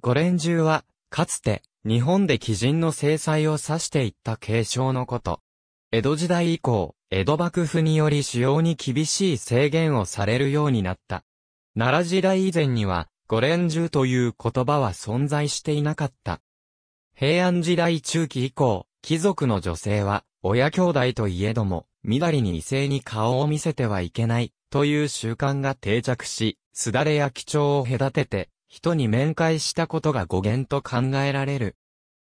五連中は、かつて、日本で鬼人の制裁を指していった継承のこと。江戸時代以降、江戸幕府により使用に厳しい制限をされるようになった。奈良時代以前には、五連中という言葉は存在していなかった。平安時代中期以降、貴族の女性は、親兄弟といえども、みだりに異性に顔を見せてはいけない、という習慣が定着し、すだれや貴重を隔てて、人に面会したことが語源と考えられる。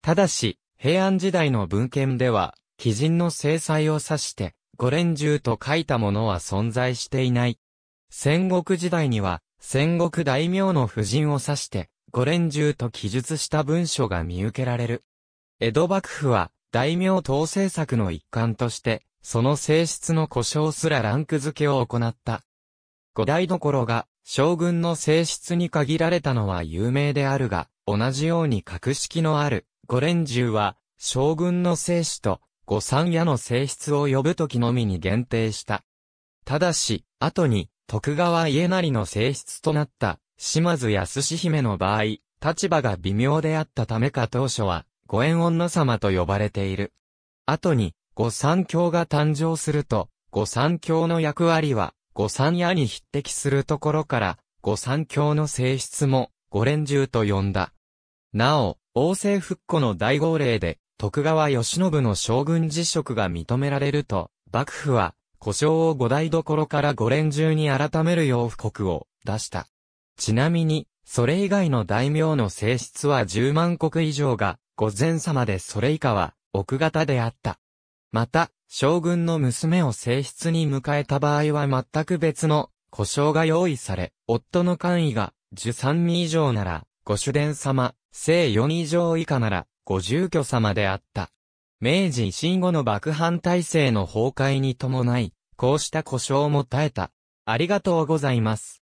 ただし、平安時代の文献では、鬼人の制裁を指して、五連中と書いたものは存在していない。戦国時代には、戦国大名の夫人を指して、五連中と記述した文書が見受けられる。江戸幕府は、大名統制策の一環として、その性質の故障すらランク付けを行った。五代所が、将軍の性質に限られたのは有名であるが、同じように格式のある五連獣は、将軍の性子と五三家の性質を呼ぶときのみに限定した。ただし、後に、徳川家成の性質となった、島津康姫の場合、立場が微妙であったためか当初は、五縁女様と呼ばれている。後に、五三教が誕生すると、五三教の役割は、五三夜に匹敵するところから、五三教の性質も、五連中と呼んだ。なお、王政復古の大号令で、徳川義信の将軍辞職が認められると、幕府は、故障を五代所から五連中に改めるよう布告を出した。ちなみに、それ以外の大名の性質は十万国以上が、御前様でそれ以下は、奥方であった。また、将軍の娘を正室に迎えた場合は全く別の故障が用意され、夫の官位が十三人以上なら、ご主伝様、正四人以上以下なら、ご住居様であった。明治維新後の幕藩体制の崩壊に伴い、こうした故障も耐えた。ありがとうございます。